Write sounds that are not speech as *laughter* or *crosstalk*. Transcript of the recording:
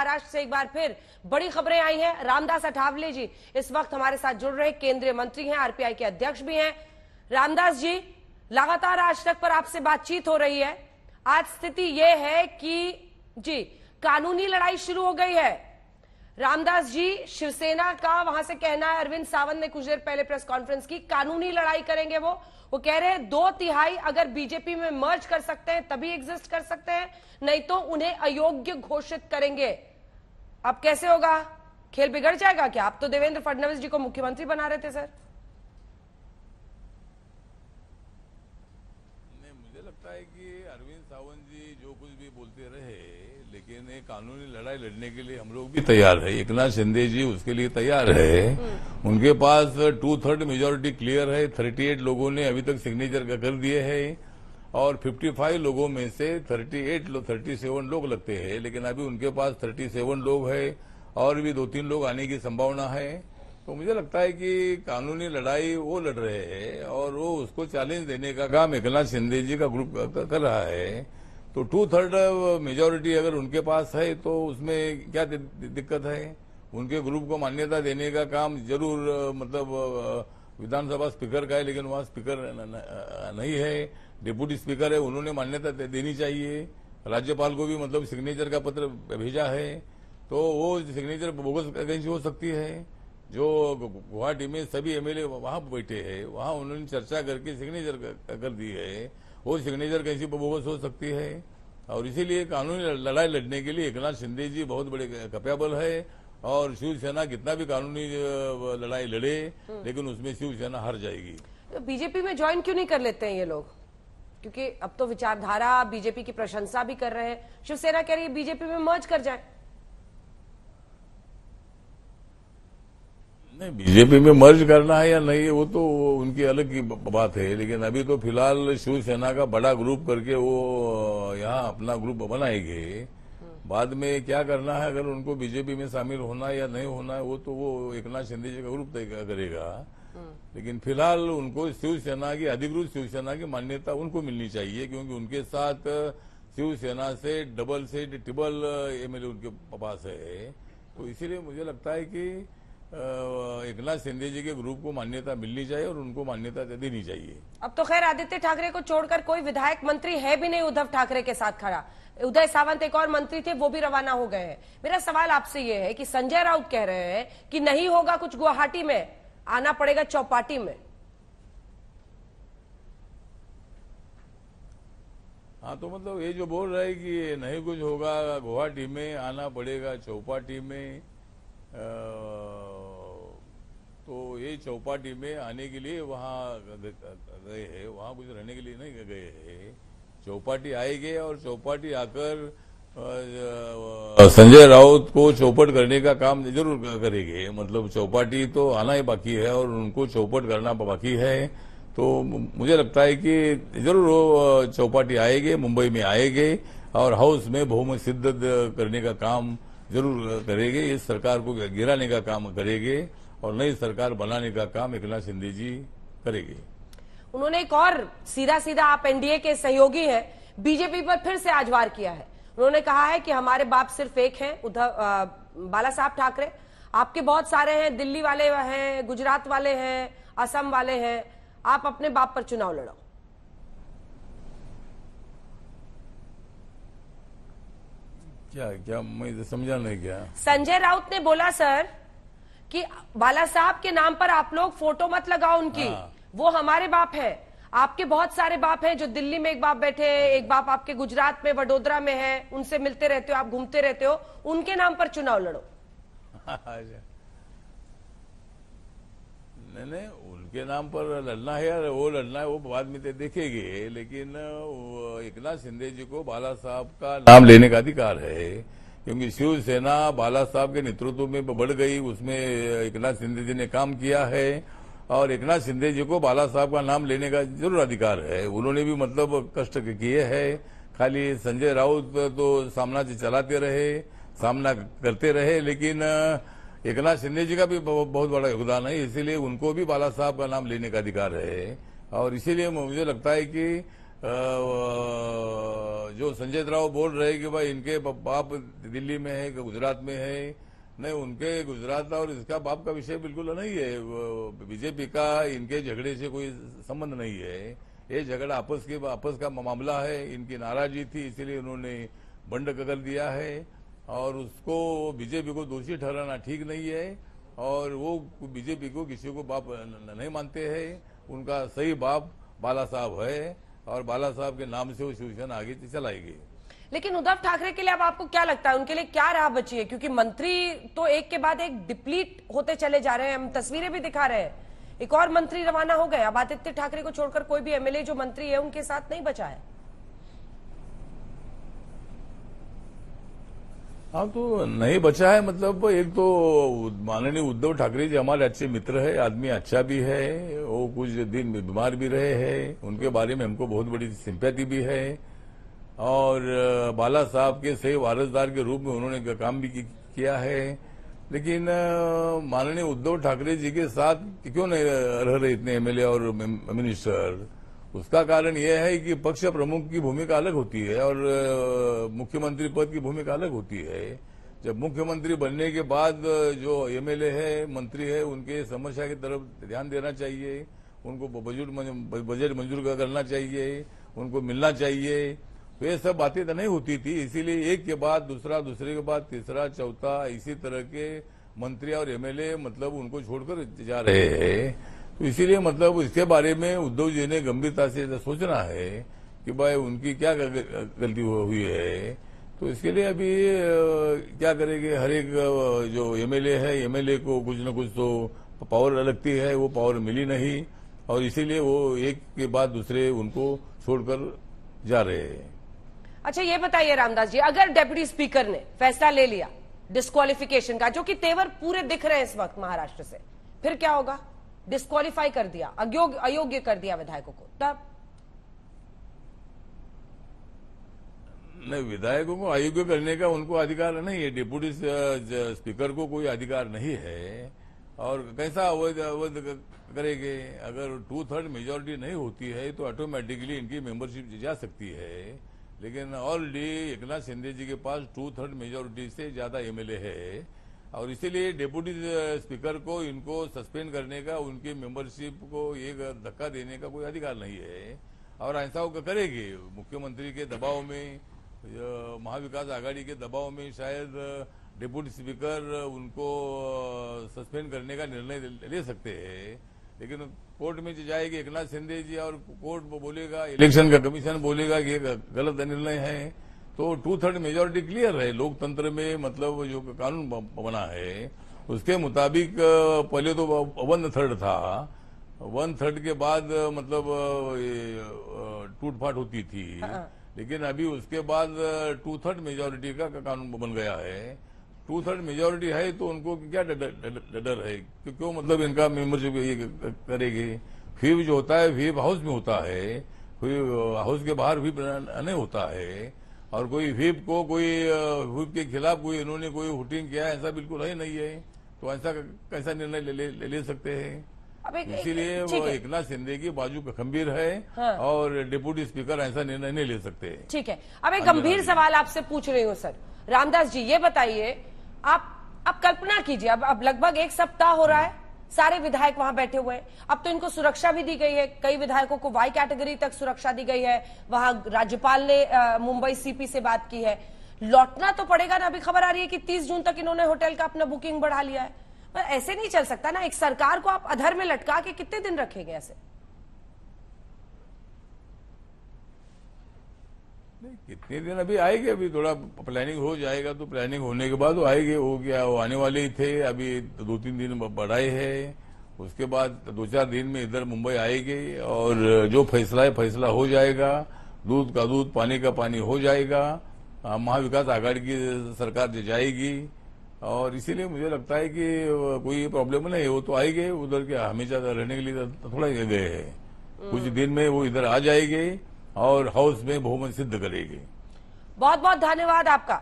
महाराष्ट्र से एक बार फिर बड़ी खबरें आई हैं रामदास अठावले जी इस वक्त हमारे साथ जुड़ रहे केंद्रीय मंत्री हैं आरपीआई के अध्यक्ष भी हैं रामदास जी लगातार आज तक पर आपसे बातचीत हो रही है आज स्थिति ये है कि जी कानूनी लड़ाई शुरू हो गई है रामदास जी शिवसेना का वहां से कहना है अरविंद सावंत ने कुछ देर पहले प्रेस कॉन्फ्रेंस की कानूनी लड़ाई करेंगे वो वो कह रहे हैं दो तिहाई अगर बीजेपी में मर्ज कर सकते हैं तभी एग्जिस्ट कर सकते हैं नहीं तो उन्हें अयोग्य घोषित करेंगे अब कैसे होगा खेल बिगड़ जाएगा क्या आप तो देवेंद्र फडणवीस जी को मुख्यमंत्री बना रहे थे सर नहीं मुझे लगता है कि अरविंद सावंत जी जो कुछ भी बोलते रहे लेकिन एक कानूनी लड़ाई लड़ने के लिए हम लोग भी तैयार है एक नाथ शिंदे जी उसके लिए तैयार है हम्म। उनके पास टू थर्ड मेजोरिटी क्लियर है थर्टी एट लोगों ने अभी तक सिग्नेचर कर दिए है और 55 लोगों में से 38 लोग 37 लोग लगते हैं लेकिन अभी उनके पास 37 लोग है और भी दो तीन लोग आने की संभावना है तो मुझे लगता है कि कानूनी लड़ाई वो लड़ रहे हैं और वो उसको चैलेंज देने का काम एकनाथ शिंदे जी का ग्रुप कर रहा है तो टू थर्ड मेजोरिटी अगर उनके पास है तो उसमें क्या दिक्कत है उनके ग्रुप को मान्यता देने का काम जरूर मतलब विधानसभा स्पीकर का है लेकिन वहां स्पीकर नहीं है डिप्यूटी स्पीकर है उन्होंने मान्यता देनी चाहिए राज्यपाल को भी मतलब सिग्नेचर का पत्र भेजा है तो वो सिग्नेचर बोगस कहीं हो सकती है जो गुवाहाटी में सभी एमएलए वहां बैठे हैं वहां उन्होंने चर्चा करके सिग्नेचर कर दी है वो सिग्नेचर कैसी बोगस हो सकती है और इसीलिए कानूनी लड़ाई लड़ने के लिए एक नाथ शिंदे जी बहुत बड़े कपेबल है और शिवसेना कितना भी कानूनी लड़ाई लड़े हम्म। लेकिन उसमें शिवसेना हार जाएगी तो बीजेपी में ज्वाइन क्यों नहीं कर लेते हैं ये लोग क्योंकि अब तो विचारधारा बीजेपी की प्रशंसा भी कर रहे हैं शिवसेना कह रही है बीजेपी में मर्ज कर जाए नहीं बीजेपी में मर्ज करना है या नहीं वो तो उनकी अलग की बात है लेकिन अभी तो फिलहाल शिवसेना का बड़ा ग्रुप करके वो यहाँ अपना ग्रुप बनाएंगे बाद में क्या करना है अगर उनको बीजेपी में शामिल होना या नहीं होना है वो तो वो एक नाथ शिंदे जी का ग्रुप तय करेगा लेकिन फिलहाल उनको शिवसेना की अधिकृत शिवसेना की मान्यता उनको मिलनी चाहिए क्योंकि उनके साथ शिवसेना से डबल से ट्रिपल एमएलए उनके पास है तो इसीलिए मुझे लगता है कि एक नाथ शिंदे जी के ग्रुप को मान्यता मिलनी चाहिए और उनको मान्यता देनी चाहिए अब तो खैर आदित्य ठाकरे को छोड़कर कोई विधायक मंत्री है भी नहीं उद्धव ठाकरे के साथ खड़ा उदय सावंत एक और मंत्री थे वो भी रवाना हो गए हैं मेरा सवाल आपसे ये है कि संजय राउत कह रहे हैं कि नहीं होगा कुछ गुवाहाटी में आना पड़ेगा चौपाटी में हाँ तो मतलब ये जो बोल रहा है कि नहीं कुछ होगा गुवाहाटी में आना पड़ेगा चौपाटी में आ, तो ये चौपाटी में आने के लिए वहाँ गए हैं वहाँ कुछ रहने के लिए नहीं गए हैं चौपाटी आएंगे और चौपाटी आकर संजय राउत को चौपट करने का काम जरूर करेंगे मतलब चौपाटी तो आना ही बाकी है और उनको चौपट करना बाकी है तो मुझे लगता है कि जरूर वो चौपाटी आएंगे मुंबई में आएंगे और हाउस में बहुमत सिद्ध करने का काम जरूर करेंगे इस सरकार को गिराने का काम करेंगे और नई सरकार बनाने का काम एकनाथ शिंदे जी करेंगे उन्होंने एक और सीधा सीधा आप एनडीए के सहयोगी हैं बीजेपी पर फिर से आज वार किया है उन्होंने कहा है कि हमारे बाप सिर्फ एक हैं उद्धव बाला साहब ठाकरे आपके बहुत सारे हैं दिल्ली वाले हैं गुजरात वाले हैं असम वाले हैं आप अपने बाप पर चुनाव लड़ो क्या क्या मैं समझा नहीं क्या संजय राउत ने बोला सर कि बाला साहब के नाम पर आप लोग फोटो मत लगाओ उनकी हाँ। वो हमारे बाप है आपके बहुत सारे बाप हैं जो दिल्ली में एक बाप बैठे हैं एक बाप आपके गुजरात में वडोदरा में है उनसे मिलते रहते हो आप घूमते रहते हो उनके नाम पर चुनाव लड़ो *laughs* नहीं नहीं उनके नाम पर लड़ना है यार वो लड़ना है वो बाद में तो देखेंगे लेकिन एक नाथ शिंदे जी को बाला साहब का नाम लेने का अधिकार है क्योंकि शिवसेना बाला साहब के नेतृत्व में बढ़ गई उसमें एक नाथ शिंदे जी ने काम किया है और एक नाथ शिंदे जी को बाला साहब का नाम लेने का जरूर अधिकार है उन्होंने भी मतलब कष्ट किए है खाली संजय राउत तो सामना चलाते रहे सामना करते रहे लेकिन एक नाथ शिंदे जी का भी बहुत बड़ा योगदान है इसीलिए उनको भी बाला साहब का नाम लेने का अधिकार है और इसीलिए मुझे लगता है कि जो संजय राव बोल रहे कि भाई इनके बाप दिल्ली में है गुजरात में है नहीं उनके गुजरात और इसका बाप का विषय बिल्कुल नहीं है बीजेपी का इनके झगड़े से कोई संबंध नहीं है ये झगड़ा आपस के आपस का मामला है इनकी नाराजगी थी इसलिए उन्होंने बंड कर दिया है और उसको बीजेपी को दोषी ठहराना ठीक नहीं है और वो बीजेपी को किसी को बाप नहीं मानते हैं उनका सही बाप बाला साहब है और बाला साहब के नाम से वो शिवसेना आगे चलाएगी लेकिन उद्धव ठाकरे के लिए अब आपको क्या लगता है उनके लिए क्या राह बची है क्योंकि मंत्री तो एक के बाद एक डिप्लीट होते चले जा रहे हैं हम तस्वीरें भी दिखा रहे हैं एक और मंत्री रवाना हो गए अब आदित्य ठाकरे को छोड़कर कोई भी एमएलए जो मंत्री है उनके साथ नहीं बचा है हाँ तो नहीं बचा है मतलब एक तो माननीय उद्धव ठाकरे जी हमारे अच्छे मित्र है आदमी अच्छा भी है वो कुछ दिन बीमार भी रहे हैं उनके बारे में हमको बहुत बड़ी सिंपैथी भी है और बाला साहब के से वारसदार के रूप में उन्होंने काम भी किया है लेकिन माननीय उद्धव ठाकरे जी के साथ क्यों नहीं रह रहे इतने एमएलए और मिनिस्टर उसका कारण यह है कि पक्ष प्रमुख की भूमिका अलग होती है और मुख्यमंत्री पद की भूमिका अलग होती है जब मुख्यमंत्री बनने के बाद जो एमएलए है मंत्री है उनके समस्या की तरफ ध्यान देना चाहिए उनको बजट बजट मंजूर करना चाहिए उनको मिलना चाहिए तो ये सब बातें तो नहीं होती थी इसीलिए एक के बाद दूसरा दूसरे के बाद तीसरा चौथा इसी तरह के मंत्री और एमएलए मतलब उनको छोड़कर जा रहे हैं तो इसीलिए मतलब इसके बारे में उद्धव जी ने गंभीरता से सोचना है कि भाई उनकी क्या गलती हुई है तो इसके लिए अभी क्या करेंगे हर एक जो एमएलए है एमएलए को कुछ न कुछ तो पावर लगती है वो पावर मिली नहीं और इसीलिए वो एक के बाद दूसरे उनको छोड़कर जा रहे हैं अच्छा ये बताइए रामदास जी अगर डेप्यूटी स्पीकर ने फैसला ले लिया डिस्कालिफिकेशन का जो कि तेवर पूरे दिख रहे हैं इस वक्त महाराष्ट्र से फिर क्या होगा डिस्कालीफाई कर दिया अयोग्य अयोग्य कर दिया विधायकों को तब नहीं विधायकों को अयोग्य करने का उनको अधिकार नहीं है डिप्यूटी स्पीकर को कोई अधिकार नहीं है और कैसा अवैध अवैध करेंगे अगर टू थर्ड मेजोरिटी नहीं होती है तो ऑटोमेटिकली इनकी मेंबरशिप जा सकती है लेकिन ऑलरेडी एक नाथ शिंदे जी के पास टू थर्ड मेजोरिटी से ज्यादा एमएलए है और इसीलिए डेप्यूटी स्पीकर uh, को इनको सस्पेंड करने का उनकी मेंबरशिप को एक धक्का देने का कोई अधिकार नहीं है और ऐसा वो करेगी मुख्यमंत्री के दबाव में महाविकास आघाड़ी के दबाव में शायद डिप्यूटी uh, स्पीकर उनको सस्पेंड uh, करने का निर्णय ले सकते हैं लेकिन कोर्ट में जो जाएगी एक नाथ शिंदे जी और कोर्ट बोलेगा इलेक्शन का कमीशन बोलेगा कि गलत निर्णय है तो टू थर्ड मेजोरिटी क्लियर है लोकतंत्र में मतलब जो कानून बना है उसके मुताबिक पहले तो वन थर्ड था वन थर्ड के बाद मतलब टूट फाट होती थी हाँ। लेकिन अभी उसके बाद टू थर्ड मेजोरिटी का कानून बन गया है टू थर्ड मेजोरिटी है तो उनको क्या डर है तो क्यों मतलब इनका मेंबरशिप ये करेगी फीव जो होता है फीव हाउस में होता है हाउस के बाहर भी नहीं होता है और कोई व्हीप को कोई फीप के खिलाफ कोई इन्होंने कोई हुटिंग किया ऐसा बिल्कुल है नहीं है तो ऐसा कैसा निर्णय ले, ले, ले सकते हैं इसीलिए वो एक नाथ शिंदे की बाजू का गंभीर है हाँ। और डिप्यूटी स्पीकर ऐसा निर्णय नहीं ले सकते ठीक है अब एक गंभीर सवाल आपसे पूछ रही हूँ सर रामदास जी ये बताइए आप अब कल्पना कीजिए अब अब लगभग एक सप्ताह हो रहा है सारे विधायक वहां बैठे हुए हैं अब तो इनको सुरक्षा भी दी गई है कई विधायकों को वाई कैटेगरी तक सुरक्षा दी गई है वहां राज्यपाल ने मुंबई सीपी से बात की है लौटना तो पड़ेगा ना अभी खबर आ रही है कि 30 जून तक इन्होंने होटल का अपना बुकिंग बढ़ा लिया है ऐसे नहीं चल सकता ना एक सरकार को आप अधर में लटका के कितने दिन रखेंगे ऐसे कितने दिन अभी आएंगे अभी थोड़ा प्लानिंग हो जाएगा तो प्लानिंग होने के बाद वो आएंगे वो क्या वो आने वाले ही थे अभी दो तीन दिन बढ़ाए हैं उसके बाद दो चार दिन में इधर मुंबई आएगी और जो फैसला है फैसला हो जाएगा दूध का दूध पानी का पानी हो जाएगा महाविकास आघाड़ी की सरकार जाएगी और इसीलिए मुझे लगता है कि कोई प्रॉब्लम नहीं है वो तो आएंगे उधर के हमेशा रहने के लिए तो थोड़ा गए है कुछ हम्म। दिन में वो इधर आ जाएगी और हाउस में बहुमत सिद्ध करेगी बहुत बहुत धन्यवाद आपका